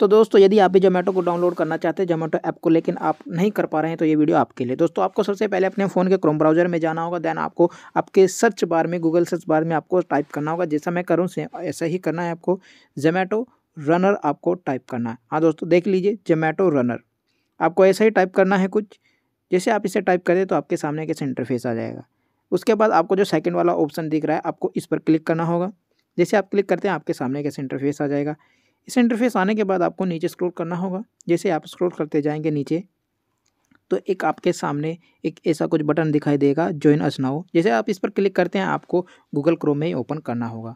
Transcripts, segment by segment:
तो दोस्तों यदि आप भी जोमेटो को डाउनलोड करना चाहते हैं जोमेटो ऐप को लेकिन आप नहीं कर पा रहे हैं तो ये वीडियो आपके लिए दोस्तों आपको सबसे पहले अपने फ़ोन के क्रोम ब्राउजर में जाना होगा देन आपको आपके सर्च बार में गूगल सर्च बार में आपको टाइप करना होगा जैसा मैं करूँ ऐसा ही करना है आपको जोमेटो रनर आपको टाइप करना है हाँ दोस्तों देख लीजिए जोमेटो रनर आपको ऐसा ही टाइप करना है कुछ जैसे आप इसे टाइप करें तो आपके सामने कैसे इंटरफेस आ जाएगा उसके बाद आपको जो सेकेंड वाला ऑप्शन दिख रहा है आपको इस पर क्लिक करना होगा जैसे आप क्लिक करते हैं आपके सामने कैसे इंटरफेस आ जाएगा इस इंटरफेस आने के बाद आपको नीचे स्क्रॉल करना होगा जैसे आप स्क्रॉल करते जाएंगे नीचे तो एक आपके सामने एक ऐसा कुछ बटन दिखाई देगा ज्वाइन अस जैसे आप इस पर क्लिक करते हैं आपको गूगल क्रोम में ओपन करना होगा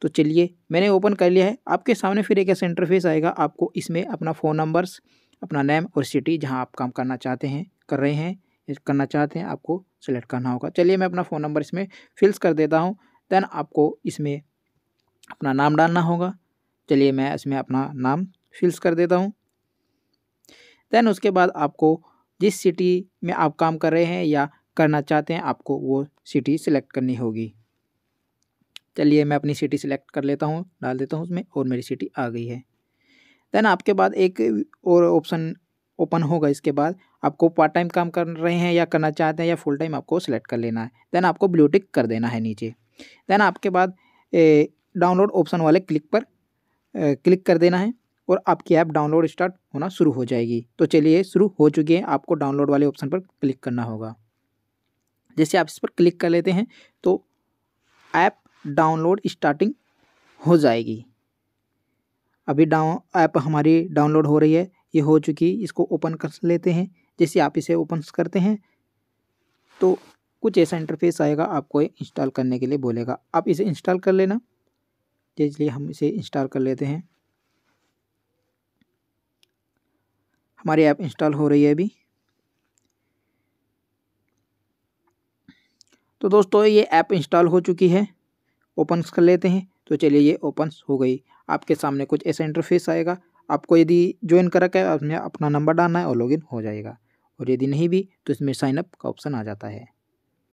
तो चलिए मैंने ओपन कर लिया है आपके सामने फिर एक ऐसा इंटरफेस आएगा आपको इसमें अपना फ़ोन नंबर्स अपना नेम और सिटी जहाँ आप काम करना चाहते हैं कर रहे हैं करना चाहते हैं आपको सेलेक्ट करना होगा चलिए मैं अपना फ़ोन नंबर इसमें फिल्स कर देता हूँ देन आपको इसमें अपना नाम डालना होगा चलिए मैं इसमें अपना नाम फिल्स कर देता हूँ देन उसके बाद आपको जिस सिटी में आप काम कर रहे हैं या करना चाहते हैं आपको वो सिटी सिलेक्ट करनी होगी चलिए मैं अपनी सिटी सिलेक्ट कर लेता हूँ डाल देता हूँ उसमें और मेरी सिटी आ गई है देन आपके बाद एक और ऑप्शन ओपन होगा इसके बाद आपको पार्ट टाइम काम कर रहे हैं या करना चाहते हैं या फुल टाइम आपको सेलेक्ट कर लेना है देन आपको ब्लूटिक कर देना है नीचे देन आपके बाद डाउनलोड ऑप्शन वाले क्लिक पर क्लिक कर देना है और आपकी ऐप डाउनलोड स्टार्ट होना शुरू हो जाएगी तो चलिए शुरू हो चुकी है आपको डाउनलोड वाले ऑप्शन पर क्लिक करना होगा जैसे आप इस पर क्लिक कर लेते हैं तो ऐप डाउनलोड स्टार्टिंग हो जाएगी अभी डाउन ऐप हमारी डाउनलोड हो रही है ये हो चुकी इसको ओपन कर लेते हैं जैसे आप इसे ओपन करते हैं तो कुछ ऐसा इंटरफेस आएगा आपको इंस्टॉल करने के लिए बोलेगा आप इसे इंस्टॉल कर लेना तो इसलिए हम इसे इंस्टॉल कर लेते हैं हमारी ऐप इंस्टॉल हो रही है अभी तो दोस्तों ये ऐप इंस्टॉल हो चुकी है ओपन कर लेते हैं तो चलिए ये ओपन हो गई आपके सामने कुछ ऐसा इंटरफेस आएगा आपको यदि ज्वाइन कर रखा है आपने अपना नंबर डालना है और लॉगिन हो जाएगा और यदि नहीं भी तो इसमें साइनअप का ऑप्शन आ जाता है